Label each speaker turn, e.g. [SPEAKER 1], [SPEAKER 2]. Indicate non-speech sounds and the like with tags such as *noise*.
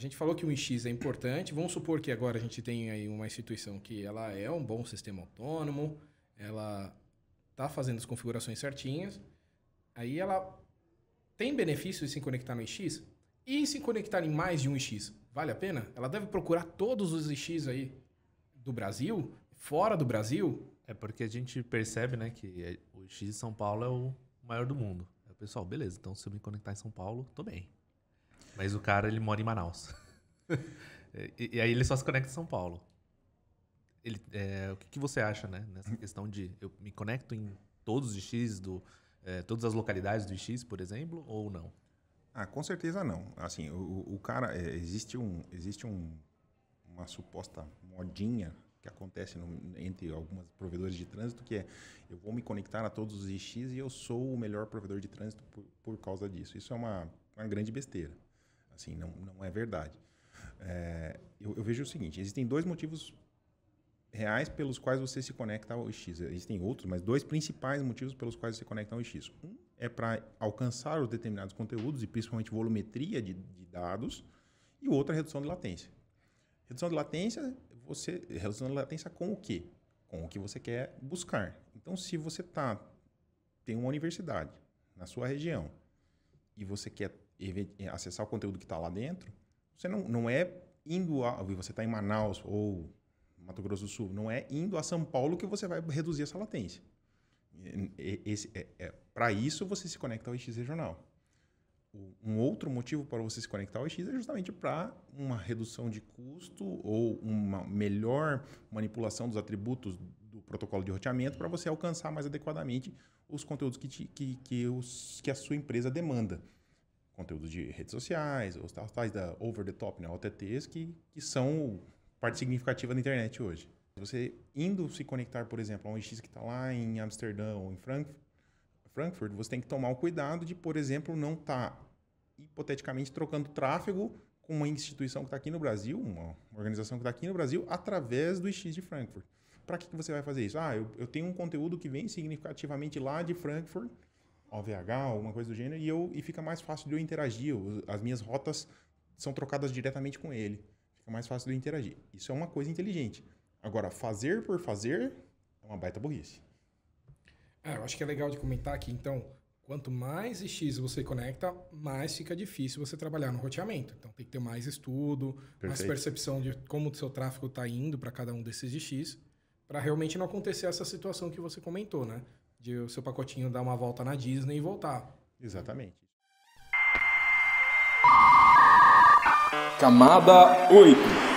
[SPEAKER 1] gente falou que o X é importante. Vamos supor que agora a gente tem aí uma instituição que ela é um bom sistema autônomo, ela está fazendo as configurações certinhas. Aí ela tem benefício de se conectar no X E se conectar em mais de um X Vale a pena? Ela deve procurar todos os X aí do Brasil,
[SPEAKER 2] fora do Brasil? É porque a gente percebe né, que é, o X de São Paulo é o maior do mundo. pessoal, beleza, então se eu me conectar em São Paulo, tô bem. Mas o cara, ele mora em Manaus. *laughs* e, e, aí ele só se conecta em São Paulo. Ele, é, o que, que, você acha, né? Nessa questão de eu me conecto em todos os X, do, é,
[SPEAKER 3] todas as localidades do X, por exemplo, ou não? Ah, com certeza não. Assim, o, o cara, é, existe, um, existe um, uma suposta modinha que acontece no, entre algumas provedores de trânsito, que é eu vou me conectar a todos os IX e eu sou o melhor provedor de trânsito por, por causa disso. Isso é uma, uma grande besteira. Assim, não, não é verdade. É, eu, eu, vejo o seguinte: existem dois motivos reais pelos quais você se conecta ao X. Existem outros, mas dois principais motivos pelos quais você se conecta ao X. Um é para alcançar os determinados conteúdos e principalmente volumetria de, de dados, e o outro é redução de latência. Redução de latência, você redução de latência com o quê? Com o que você quer buscar. Então, se você tá tem uma universidade na sua região e você quer eh, acessar o conteúdo que está lá dentro, você não, não é indo a. Você está em Manaus ou Mato Grosso do Sul, não é indo a São Paulo que você vai reduzir essa latência. É, é, para isso, você se conecta ao X regional. Um outro motivo para você se conectar ao X é justamente para uma redução de custo ou uma melhor manipulação dos atributos protocolo de roteamento para você alcançar mais adequadamente os conteúdos que, te, que, que, os, que a sua empresa demanda. Conteúdos de redes sociais, os tais da over the top, né, OTTs, que, que são parte significativa da internet hoje. Você indo se conectar, por exemplo, a um X que está lá em Amsterdã ou em Frankfurt, Frankfurt, você tem que tomar o cuidado de, por exemplo, não estar tá, hipoteticamente trocando tráfego com uma instituição que está aqui no Brasil, uma organização que está aqui no Brasil, através do X de Frankfurt. Para que, que você vai fazer isso? Ah, eu, eu tenho um conteúdo que vem significativamente lá de Frankfurt, OVH, alguma coisa do gênero, e, eu, e fica mais fácil de eu interagir. As minhas rotas são trocadas diretamente com ele. Fica mais fácil de eu interagir. Isso é uma coisa inteligente. Agora, fazer por fazer é uma baita burrice.
[SPEAKER 1] É, eu acho que é legal de comentar aqui, então, quanto mais X você conecta, mais fica difícil você trabalhar no roteamento. Então, tem que ter mais estudo, Perfeito. mais percepção de como o seu tráfego está indo para cada um desses X para realmente não acontecer essa situação que você comentou, né? De o seu pacotinho dar uma volta na Disney e voltar. Exatamente. Camada 8.